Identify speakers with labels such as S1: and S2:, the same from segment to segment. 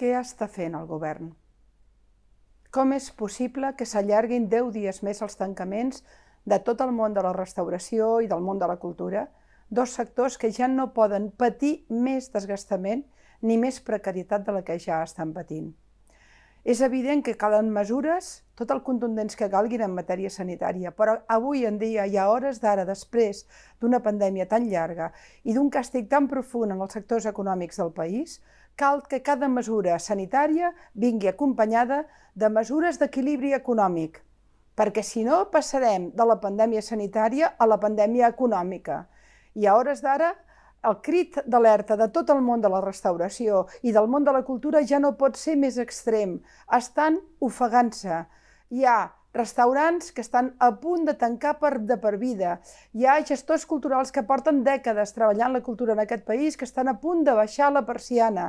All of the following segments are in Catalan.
S1: Què està fent el govern? Com és possible que s'allarguin 10 dies més els tancaments de tot el món de la restauració i del món de la cultura, dos sectors que ja no poden patir més desgastament ni més precarietat de la que ja estan patint. És evident que calen mesures, tot el contundents que calguin en matèria sanitària, però avui en dia i a hores d'ara, després d'una pandèmia tan llarga i d'un càstig tan profund en els sectors econòmics del país, cal que cada mesura sanitària vingui acompanyada de mesures d'equilibri econòmic, perquè si no passarem de la pandèmia sanitària a la pandèmia econòmica. I a hores d'ara, el crit d'alerta de tot el món de la restauració i del món de la cultura ja no pot ser més extrem. Estan ofegant-se. Hi ha restaurants que estan a punt de tancar per, de per vida. Hi ha gestors culturals que porten dècades treballant la cultura en aquest país que estan a punt de baixar la persiana.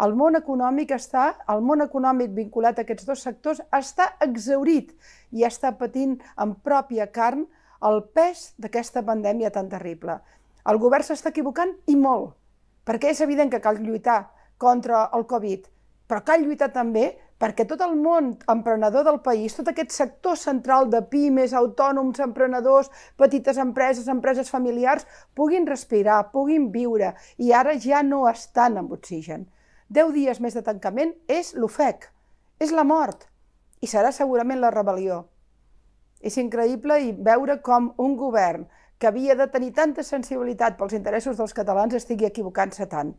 S1: El món econòmic està, el món econòmic vinculat a aquests dos sectors està exaurit i està patint en pròpia carn el pes d'aquesta pandèmia tan terrible. El govern s'està equivocant i molt, perquè és evident que cal lluitar contra el Covid, però cal lluitar també perquè tot el món emprenedor del país, tot aquest sector central de pimes, autònoms, emprenedors, petites empreses, empreses familiars, puguin respirar, puguin viure, i ara ja no estan amb oxigen. Deu dies més de tancament és l'ofec, és la mort, i serà segurament la rebel·lió. És increïble i veure com un govern que havia de tenir tanta sensibilitat pels interessos dels catalans estigui equivocant-se tant.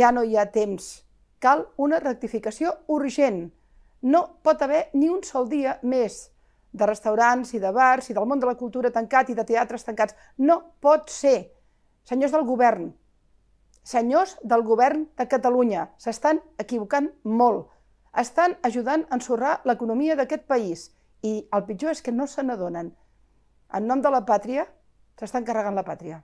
S1: Ja no hi ha temps Cal una rectificació urgent. No pot haver ni un sol dia més de restaurants i de bars i del món de la cultura tancat i de teatres tancats. No pot ser. Senyors del govern, senyors del govern de Catalunya, s'estan equivocant molt. Estan ajudant a ensorrar l'economia d'aquest país i el pitjor és que no se n'adonen. En nom de la pàtria, s'estan carregant la pàtria.